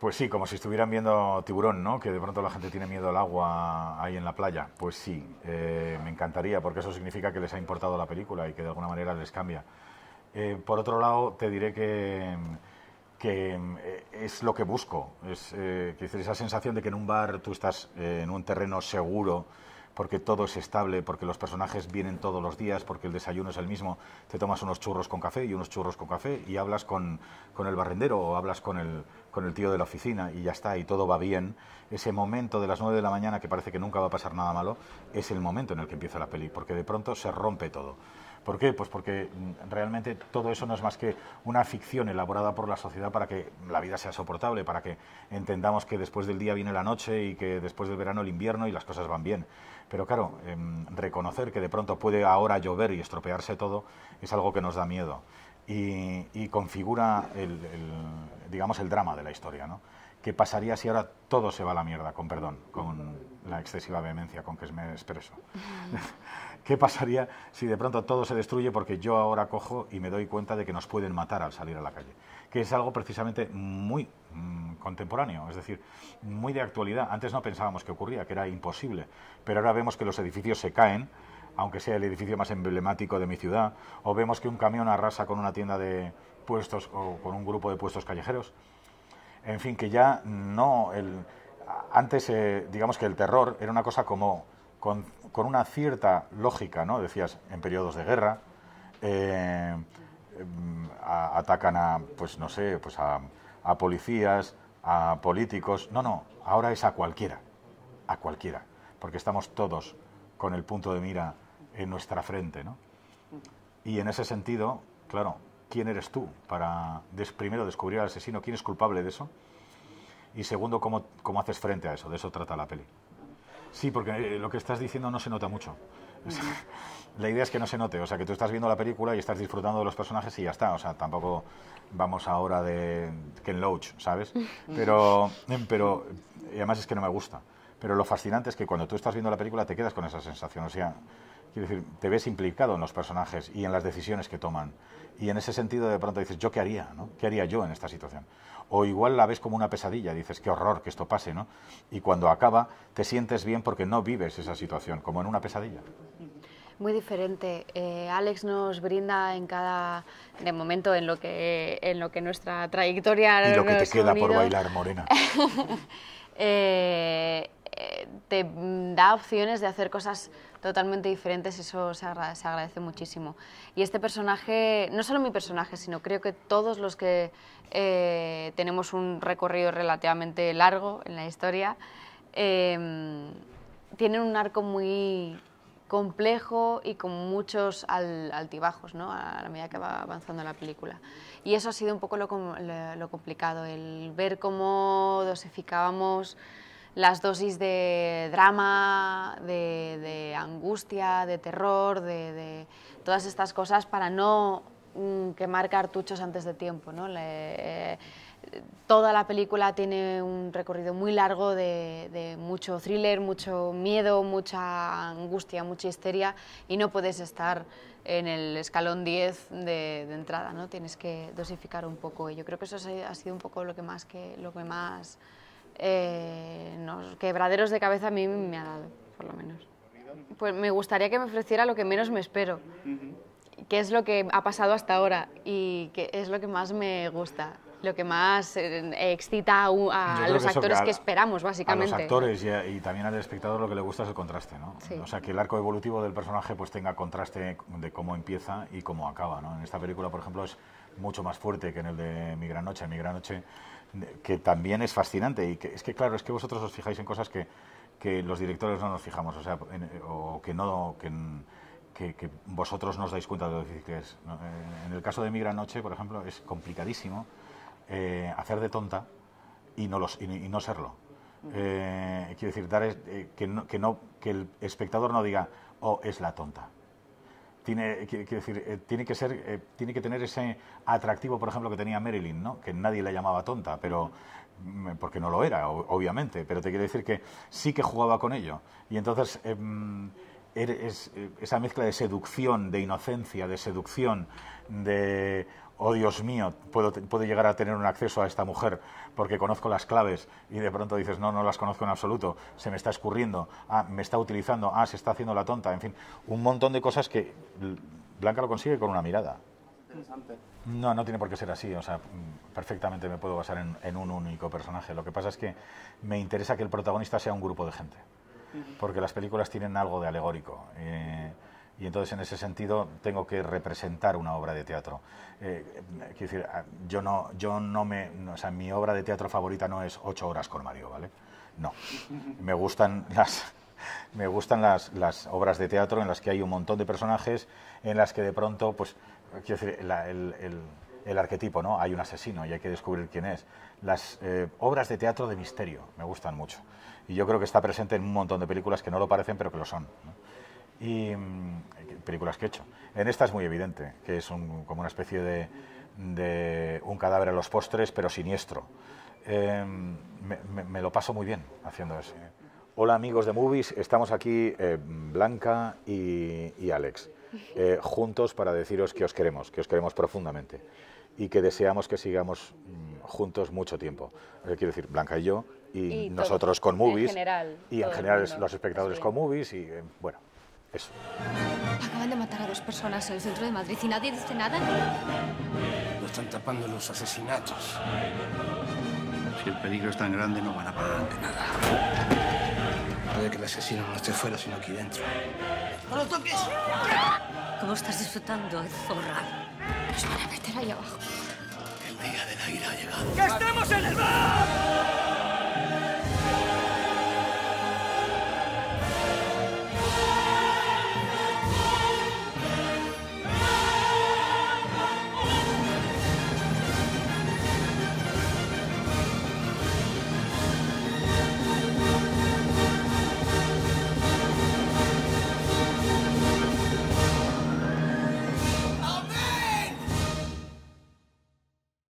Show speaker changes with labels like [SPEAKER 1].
[SPEAKER 1] Pues sí, como si estuvieran viendo tiburón, ¿no? Que de pronto la gente tiene miedo al agua ahí en la playa. Pues sí, eh, me encantaría, porque eso significa que les ha importado la película y que de alguna manera les cambia. Eh, por otro lado, te diré que, que eh, es lo que busco. Es esa sensación de que en un bar tú estás en un terreno seguro porque todo es estable, porque los personajes vienen todos los días, porque el desayuno es el mismo, te tomas unos churros con café y unos churros con café y hablas con, el barrendero o hablas con el, con el tío de la oficina y ya está, y todo va bien. Ese momento de las 9 de la mañana que parece que nunca va a pasar nada malo, es el momento en el que empieza la peli, porque de pronto se rompe todo. ¿Por qué? Pues porque mm, realmente todo eso no es más que una ficción elaborada por la sociedad para que la vida sea soportable, para que entendamos que después del día viene la noche y que después del verano el invierno y las cosas van bien. Pero claro, em, reconocer que de pronto puede ahora llover y estropearse todo es algo que nos da miedo y, configura el digamos, el drama de la historia, ¿no? ¿Qué pasaría si ahora todo se va a la mierda, con perdón, con la excesiva vehemencia con que me expreso? ¿Qué pasaría si de pronto todo se destruye porque yo ahora cojo y me doy cuenta de que nos pueden matar al salir a la calle? Que es algo precisamente muy mm, contemporáneo, es decir, muy de actualidad. Antes no pensábamos que ocurría, que era imposible, pero ahora vemos que los edificios se caen aunque sea el edificio más emblemático de mi ciudad, o vemos que un camión arrasa con una tienda de, puestos o con un grupo de puestos callejeros. En fin, que ya no... El, antes, eh, digamos que el terror era una cosa como con, una cierta lógica, ¿no? Decías, en periodos de guerra, eh, atacan a, pues no sé, pues a policías, a políticos. No, no, ahora es a cualquiera, a cualquiera, porque estamos todos con el punto de mira en nuestra frente, ¿no? Y en ese sentido, claro, quién eres tú para, primero, descubrir al asesino, quién es culpable de eso, y segundo, cómo, cómo haces frente a eso, de eso trata la peli. Sí, porque eh, lo que estás diciendo no se nota mucho. la idea es que no se note, o sea, que tú estás viendo la película y estás disfrutando de los personajes y ya está, o sea, tampoco vamos ahora de Ken Loach, ¿sabes? Pero, em, pero y además es que no me gusta. Pero lo fascinante es que cuando tú estás viendo la película te quedas con esa sensación, o sea, Quiero decir, te ves implicado en los personajes y en las decisiones que toman. Y en ese sentido, de pronto dices, ¿yo qué haría? ¿Qué haría yo en esta situación? O igual la ves como una pesadilla, dices, qué horror que esto pase, ¿no? Y cuando acaba, te sientes bien porque no vives esa situación, como en una pesadilla.
[SPEAKER 2] Muy diferente. Eh, Alex nos brinda en cada, momento, en lo que, en lo que nuestra trayectoria... Y lo que te queda por bailar, Morena. Eh, te da opciones de hacer cosas totalmente diferentes, eso se, agradece muchísimo. Y este personaje, no solo mi personaje, sino creo que todos los que eh, tenemos un recorrido relativamente largo en la historia, em, tienen un arco muy complejo y con muchos altibajos ¿no? a la medida que va avanzando la película. Y eso ha sido un poco lo, lo complicado, el ver cómo dosificábamos las dosis de drama, de, angustia, de terror, de, todas estas cosas para no mm, quemar cartuchos antes de tiempo. Eh, toda la película tiene un recorrido muy largo de, mucho thriller, mucho miedo, mucha angustia, mucha histeria y no puedes estar en el escalón 10 de, entrada, ¿no? tienes que dosificar un poco y yo creo que eso ha sido un poco lo que más eh, quebraderos de cabeza a mí me ha dado, por lo menos. Pues me gustaría que me ofreciera lo que menos me espero, Qué es lo que ha pasado hasta ahora y qué es lo que más me gusta, lo que más eh, excita a, los actores que, esperamos, básicamente. A los actores
[SPEAKER 1] y, también al espectador lo que le gusta es el contraste, ¿no? O sea, que el arco evolutivo del personaje pues tenga contraste de cómo empieza y cómo acaba, ¿no? En esta película, por ejemplo, es mucho más fuerte que en el de Mi Gran Noche. Mi Gran Noche, que también es fascinante. Y es que, claro, es que vosotros os fijáis en cosas que, los directores no nos fijamos, o sea, o que no. Que, que, vosotros no os dais cuenta de lo difícil que es. Eh, en el caso de Mi Gran Noche, por ejemplo, es complicadísimo eh, hacer de tonta y no, los, no serlo. Eh, quiero decir, dar eh, que, que, no, que el espectador no diga, oh, es la tonta tiene, decir, eh, tiene que ser, eh, tiene que tener ese atractivo, por ejemplo, que tenía Marilyn, ¿no? Que nadie la llamaba tonta, pero mm, porque no lo era, obviamente, pero te quiero decir que sí que jugaba con ello. Y entonces eh, mm, er-, esa mezcla de seducción, de inocencia, de seducción, de, oh Dios mío, puedo, puedo llegar a tener un acceso a esta mujer porque conozco las claves y de pronto dices, no, no las conozco en absoluto, se me está escurriendo, ah, me está utilizando, ah, se está haciendo la tonta, en fin, un montón de cosas que Blanca lo consigue con una mirada. No, no tiene por qué ser así. O sea, perfectamente me puedo basar en, un único personaje. Lo que pasa es que me interesa que el protagonista sea un grupo de gente. Porque las películas tienen algo de alegórico. Eh, y entonces, en ese sentido, tengo que representar una obra de teatro. Eh, quiero decir, ah, yo no, yo no me. o sea, mi obra de teatro favorita no es Ocho Horas con Mario, ¿vale? No. Me gustan las me gustan las, obras de teatro en las que hay un montón de personajes, en las que de pronto, pues, quiero decir, el, arquetipo, ¿no? Hay un asesino y hay que descubrir quién es. Las eh, obras de teatro de misterio me gustan mucho. Y yo creo que está presente en un montón de películas que no lo parecen, pero que lo son. Y mm, películas que he hecho. En esta es muy evidente, que es como una especie de, un cadáver a los postres, pero siniestro. Em, me, me, lo paso muy bien haciendo eso. Hola amigos de Movies, estamos aquí eh, Blanca y, Alex, eh, juntos para deciros que os queremos, que os queremos profundamente y que deseamos que sigamos mm, juntos mucho tiempo. Eh, quiero decir, Blanca y yo, y, nosotros con Movies, y en general los espectadores con Movies, y bueno, eso.
[SPEAKER 2] Acaban de matar a dos personas en el centro de Madrid y nadie dice nada.
[SPEAKER 1] Lo están tapando los asesinatos. Si el peligro es tan grande, no van a parar ante nada. Puede que el asesino no esté fuera, sino aquí dentro. ¡No lo toques! ¿Cómo estás disfrutando, zorra? Nos van a meter ahí abajo. El día del aire ha llegado. ¡Que estemos en el mar!